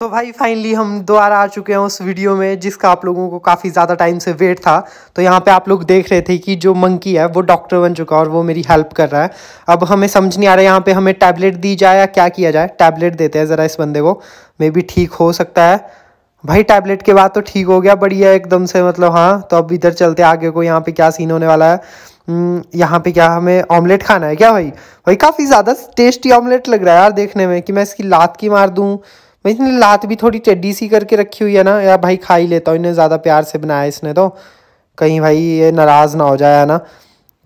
तो भाई फाइनली हम दोबारा आ चुके हैं उस वीडियो में जिसका आप लोगों को काफ़ी ज़्यादा टाइम से वेट था तो यहाँ पे आप लोग देख रहे थे कि जो मंकी है वो डॉक्टर बन चुका है और वो मेरी हेल्प कर रहा है अब हमें समझ नहीं आ रहा है यहाँ पर हमें टैबलेट दी जाए या क्या किया जाए टैबलेट देते हैं ज़रा इस बंदे को मे बी ठीक हो सकता है भाई टैबलेट के बाद तो ठीक हो गया बढ़िया एकदम से मतलब हाँ तो अब इधर चलते आगे को यहाँ पे क्या सीन होने वाला है हम्म, यहाँ पे क्या हमें ऑमलेट खाना है क्या भाई भाई काफ़ी ज़्यादा टेस्टी ऑमलेट लग रहा है यार देखने में कि मैं इसकी लात की मार दूँ भाई इसने लात भी थोड़ी टेडी सी करके रखी हुई है ना यार भाई खा ही लेता हूँ इन्हें ज़्यादा प्यार से बनाया इसने तो कहीं भाई ये नाराज़ ना हो जाए है ना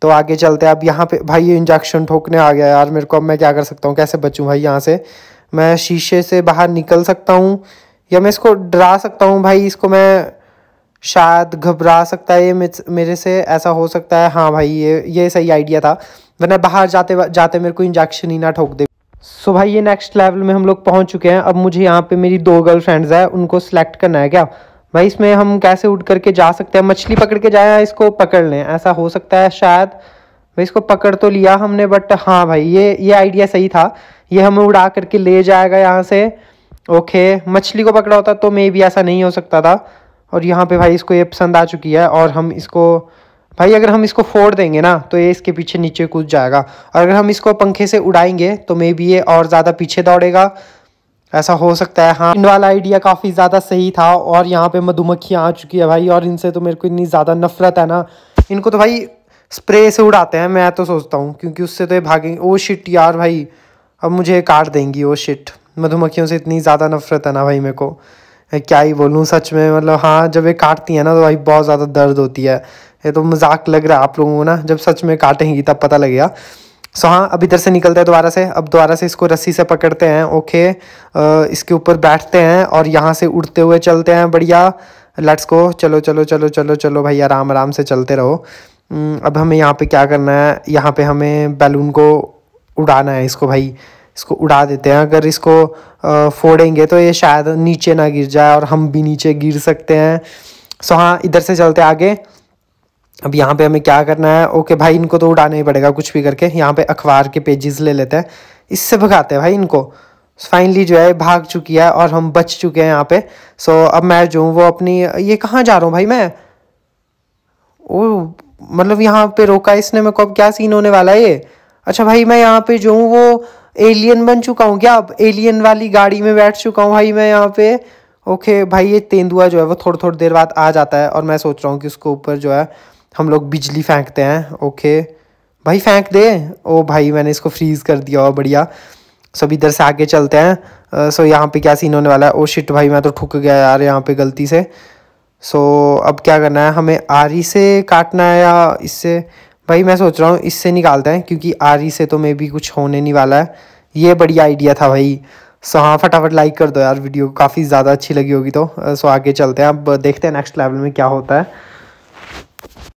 तो आगे चलते हैं अब यहाँ पे भाई ये इंजेक्शन ठोकने आ गया यार मेरे को अब मैं क्या कर सकता हूँ कैसे बचूँ भाई यहाँ से मैं शीशे से बाहर निकल सकता हूँ या मैं इसको डरा सकता हूँ भाई इसको मैं शायद घबरा सकता है ये मेरे से ऐसा हो सकता है हाँ भाई ये ये सही आइडिया था वरना बाहर जाते जाते मेरे को इंजेक्शन ही ना ठोक दे सो so भाई ये नेक्स्ट लेवल में हम लोग पहुंच चुके हैं अब मुझे यहाँ पे मेरी दो गर्ल फ्रेंड्स हैं उनको सिलेक्ट करना है क्या भाई इसमें हम कैसे उठ करके जा सकते हैं मछली पकड़ के जाए इसको पकड़ लें ऐसा हो सकता है शायद भाई इसको पकड़ तो लिया हमने बट हाँ भाई ये ये आइडिया सही था ये हमें उड़ा करके ले जाएगा यहाँ से ओके मछली को पकड़ा होता तो मे भी ऐसा नहीं हो सकता था और यहाँ पे भाई इसको ये पसंद आ चुकी है और हम इसको भाई अगर हम इसको फोड़ देंगे ना तो ये इसके पीछे नीचे कूद जाएगा और अगर हम इसको पंखे से उड़ाएंगे तो मे बी ये और ज़्यादा पीछे दौड़ेगा ऐसा हो सकता है हाँ इन वाला आइडिया काफ़ी ज़्यादा सही था और यहाँ पे मधुमक्खी आ चुकी है भाई और इनसे तो मेरे को इतनी ज़्यादा नफरत है ना इनको तो भाई स्प्रे से उड़ाते हैं मैं तो सोचता हूँ क्योंकि उससे तो ये भागेंगे ओ शिट यार भाई अब मुझे काट देंगी ओ शिट मधुमक्खियों से इतनी ज़्यादा नफरत है ना भाई मेरे को क्या ही बोलूँ सच में मतलब हाँ जब ये काटती है ना तो भाई बहुत ज़्यादा दर्द होती है ये तो मजाक लग रहा है आप लोगों को ना जब सच में काटेंगी तब पता लगेगा सो हाँ अब इधर से निकलते हैं दोबारा से अब दोबारा से इसको रस्सी से पकड़ते हैं ओके इसके ऊपर बैठते हैं और यहाँ से उड़ते हुए चलते हैं बढ़िया लेट्स को चलो चलो चलो चलो चलो भाई आराम आराम से चलते रहो अब हमें यहाँ पे क्या करना है यहाँ पे हमें बैलून को उड़ाना है इसको भाई इसको उड़ा देते हैं अगर इसको फोड़ेंगे तो ये शायद नीचे ना गिर जाए और हम भी नीचे गिर सकते हैं सो हाँ इधर से चलते आगे अब यहाँ पे हमें क्या करना है ओके भाई इनको तो उड़ाना ही पड़ेगा कुछ भी करके यहाँ पे अखबार के पेजेस ले लेते हैं इससे भगाते हैं भाई इनको फाइनली जो है भाग चुकी है और हम बच चुके हैं यहाँ पे सो अब मैं जो हूँ वो अपनी ये कहाँ जा रहा हूँ भाई मैं ओ मतलब यहाँ पे रोका इसने मेरे को अब क्या सीन होने वाला है ये अच्छा भाई मैं यहाँ पे जो हूँ वो एलियन बन चुका हूँ क्या अब एलियन वाली गाड़ी में बैठ चुका हूँ भाई मैं यहाँ पे ओके भाई ये तेंदुआ जो है वो थोड़ी थोड़ी देर बाद आ जाता है और मैं सोच रहा हूँ कि उसको ऊपर जो है हम लोग बिजली फेंकते हैं ओके भाई फेंक दे ओ भाई मैंने इसको फ्रीज़ कर दिया और बढ़िया सब इधर से आगे चलते हैं सो यहाँ पे क्या सीन होने वाला है ओ शिट भाई मैं तो ठुक गया यार यहाँ पे गलती से सो अब क्या करना है हमें आरी से काटना है या इससे भाई मैं सोच रहा हूँ इससे निकालते हैं क्योंकि आरी से तो मे भी कुछ होने नहीं वाला है ये बढ़िया आइडिया था भाई सो हाँ फटाफट लाइक कर दो यार वीडियो काफ़ी ज़्यादा अच्छी लगी होगी तो सो आगे चलते हैं अब देखते हैं नेक्स्ट लेवल में क्या होता है